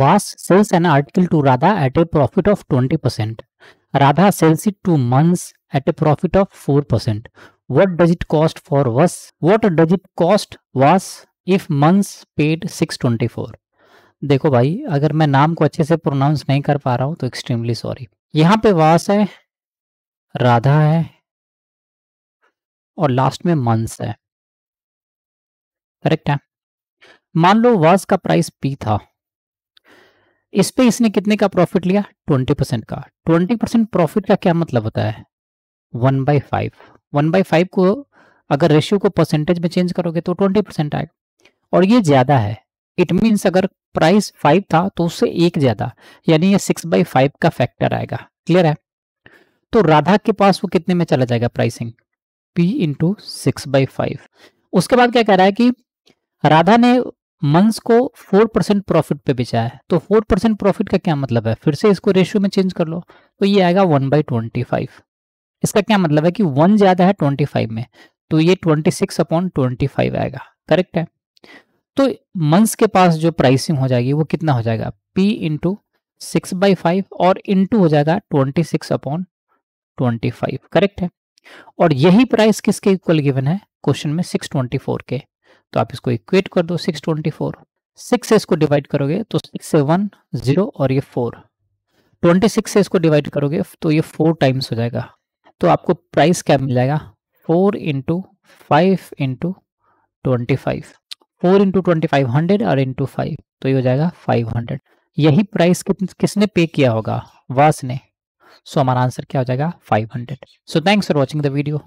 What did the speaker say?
Vas sells an article to Radha at a profit of 20%. Radha sells it to Mans at a profit of 4%. What does it cost for Vas? What does it cost Vas if Mans paid 624? देखो भाई अगर मैं नाम को अच्छे से pronounce नहीं कर पा रहा हूँ तो एक्सट्रीमली सॉरी यहाँ पे वास है राधा है और लास्ट में मंस है करेक्ट है मान लो वास का प्राइस पी था इस पे इसने कितने का प्रॉफिट लिया ट्वेंटी परसेंट का ट्वेंटी परसेंट प्रॉफिट का क्या मतलब होता है one by five one by five को अगर रेशियो को परसेंटेज में चेंज करोगे तो ट्वेंटी परसेंट आएगा और ये ज्यादा है इट मीन्स अगर प्राइस फाइव था तो उससे एक ज्यादा यानी ये सिक्स बाई फाइव का फैक्टर आएगा क्लियर है तो राधा के पास वो कितने में चला जाएगा pricing P into six by five उसके बाद क्या कह रहा है कि राधा ने मंथ्स को फोर परसेंट प्रॉफिट पे बेचा है तो फोर परसेंट प्रॉफिट का क्या मतलब है फिर से इसको रेशियो में चेंज कर लो तो ये आएगा वन बाई ट्वेंटी फाइव इसका क्या मतलब है कि वन ज्यादा है ट्वेंटी फाइव में तो ये twenty six upon twenty five आएगा करेक्ट है तो मंथ्स के पास जो प्राइसिंग हो जाएगी वो कितना हो जाएगा P into six by five और इंटू हो जाएगा twenty six upon twenty five correct है और यही प्राइस किसके इक्वल गिवन है क्वेश्चन में सिक्स ट्वेंटी फोर के तो आप इसको इक्वेट कर दो सिक्स ट्वेंटी फोर सिक्स से इसको डिवाइड करोगे तो सिक्स से वन जीरो और ये फोर ट्वेंटी सिक्स से इसको डिवाइड करोगे तो ये फोर टाइम्स हो जाएगा तो आपको प्राइस क्या मिल जाएगा four into five into twenty five four into twenty five hundred और इंटू फाइव तो ये हो जाएगा फाइव हंड्रेड यही प्राइस किसने पे किया होगा वास ने सो हमारा आंसर क्या हो जाएगा five hundred so thanks for watching the video